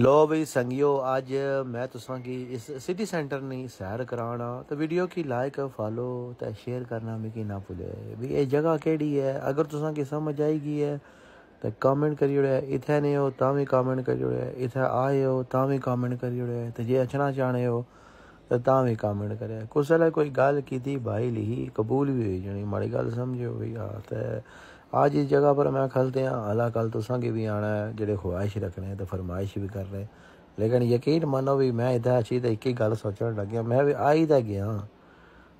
ਲੋ ਵੀ ਸੰਗਿਓ ਅੱਜ ਮੈਂ ਤੁਸਾਂ ਕੀ ਇਸ ਸਿਟੀ ਸੈਂਟਰ ਨੀ ਸੈਰ ਕਰਾਣਾ ਤੇ ਵੀਡੀਓ ਕੀ ਲਾਈਕ ਫਾਲੋ ਤੇ ਸ਼ੇਅਰ ਕਰਨਾ ਵੀ ਕੀ ਨਾ ਭੁੱਲੇ ਵੀ ਇਹ ਜਗ੍ਹਾ ਕਿਹੜੀ ਹੈ ਅਗਰ ਤੁਸਾਂ ਕੀ ਸਮਝ ਆਏਗੀ ਹੈ ਤੇ ਕਮੈਂਟ ਕਰੀ ਜੜਿਆ ਇਥੇ ਨੇ ਹੋ ਤਾਂ ਵੀ ਕਮੈਂਟ ਕਰੀ ਜੜਿਆ ਇਥੇ ਆਏ ਹੋ ਤਾਂ ਵੀ ਕਮੈਂਟ ਕਰੀ ਜੜਿਆ ਤੇ ਜੇ ਅਚਣਾ ਚਾਹਣੇ ਹੋ ਤੇ ਤਾਂ ਵੀ ਕਮੈਂਟ ਕਰਿਆ ਕੁਸਲੇ ਕੋਈ ਗੱਲ ਕੀਤੀ ਭਾਈ ਲਈ ਕਬੂਲ ਵੀ ਹੋਈ ਜਣੀ ਮਾੜੀ ਗੱਲ ਸਮਝਿਓ ਵੀ ਆ ਤੇ आज इस जगह पर मैं खलते हैं आला कल तुसा की भी आना है जेडे ख्वाहिश रखने तो फरमाइश भी कर रहे लेकिन यकीन मानो भी मैं इतना अच्छी तो एक ही गल सोचने लग मैं भी आई तो गया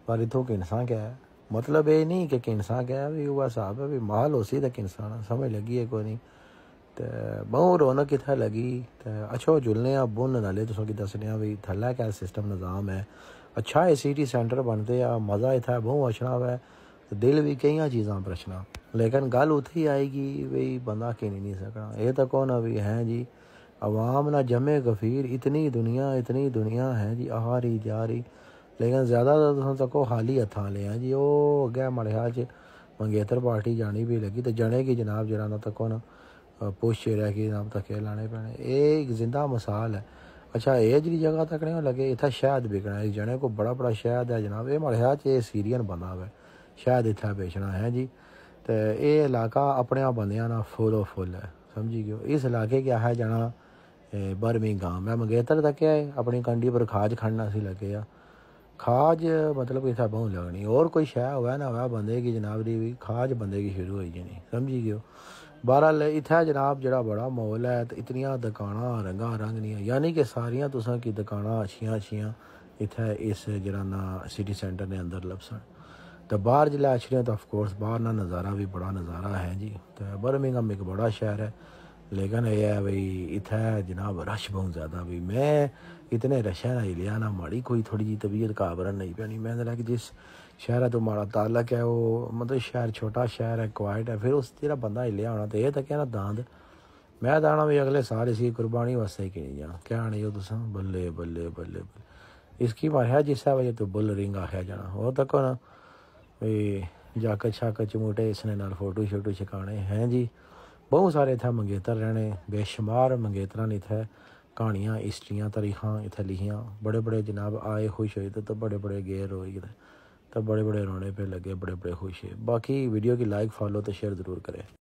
पर इतों किनसा क्या है मतलब ये नहीं कि किनसा क्या है भी वह साहब है भी माल उसी तो किनसा समझ लगी है कोई नहीं तो बहु रौनक कितने लगी तो अच्छो जुलने बुन नाले तुसों की दसने भी थल्ला क्या सिस्टम निज़ाम है अच्छा ए सी सेंटर बनते हैं मज़ा इतना बहु अचना वै दिल भी कई चीज़ां पर अच्छा लेकिन गल उत्थे आएगी भाई बंदा कि नहीं सकना ये तो कौन अभी है जी आवाम ना जमे गफीर इतनी दुनिया इतनी दुनिया है जी आ रही जा रही लेकिन ज़्यादा तक तो तको हाली हथा ले हैं जी ओह् अग्गै माड़े ख्याल च मंगेतर पार्टी जानी भी लगी तो जने की जनाब जना तक ना पुछ रहा कि जनाब धक्के लाने पैने ये एक जिंदा मसाल है अच्छा ये जी जगह तक नहीं लगे इतना शहद बिकना जने को बड़ा बड़ा शहद है जनाब ये माड़े ख्याल च सीरियन बंदा है शहद इतना बेचना है जी तो ये इलाका अपने आप बंद ना फुलो फुल है समझी गयो इस इलाके के आया जाना गांव मैं मंगेतर तक आए अपनी कंडी पर खाज खड़ना सी लगे आ खाज मतलब कि साबों लगनी और कोई शह हो ना हो बंदे की जनाब दी भी खाज बंदे की शुरू हो जानी समझी गयो बहरहाल इत्थे जनाब जरा बड़ा माहौल है तो इतनियां दकाना रंगा नहीं यानी कि सारिया तुसा की दकाना अच्छी अच्छी इत्थे इस जरा सिटी सेंटर ने अंदर लभसन तो बहर जल अच्छे तो ऑफकोर्स बहर ना नज़ारा भी बड़ा नज़ारा है जी तो बर्मिंगम एक बड़ा शहर है लेकिन यह है भाई इतना जनाब रश बहुत ज़्यादा भाई मैं इतने रशा ना लिया ना माड़ी कोई थोड़ी जी तबीयत काबरन नहीं पैनी मैं कि जिस शहर तो माड़ा तालक है वो मतलब शहर छोटा शहर है क्वाइट है फिर उस बंद बंदा लिया होना तो यह था ना दांद मैं दाना भी अगले साल इसकी कुर्बानी वास्ते ही नहीं जाना क्या आने हो तुस बल्ले बल्ले बल्ले बल्ले इसकी मार जिस वजह तो बुल रिंग आख्या जाना वो तक ना ਵੀ ਜਾਕਤ ਸ਼ਾਕਤ ਚ ਮੋਟੇ ਇਸਨੇ ਨਾਲ ਫੋਟੋ ਸ਼ੋਟੋ ਛਕਾਣੇ ਹੈ ਜੀ ਬਹੁਤ ਸਾਰੇ ਇਥੇ ਮੰਗੇਤਰ ਰਹਿਣੇ ਬੇਸ਼ੁਮਾਰ ਮੰਗੇਤਰਾਂ ਨੇ ਇਥੇ ਕਹਾਣੀਆਂ ਇਸਟਰੀਆਂ ਤਾਰੀਖਾਂ ਇਥੇ ਲਿਖੀਆਂ ਬੜੇ ਬੜੇ ਜਨਾਬ ਆਏ ਖੁਸ਼ ਹੋਏ तो बड़े बड़े ਗੇਰ ਹੋਏ इधर तब बड़े बड़े रोने पे लगे बड़े बड़े खुश है बाकी वीडियो की लाइक फॉलो तो शेयर ज़रूर करें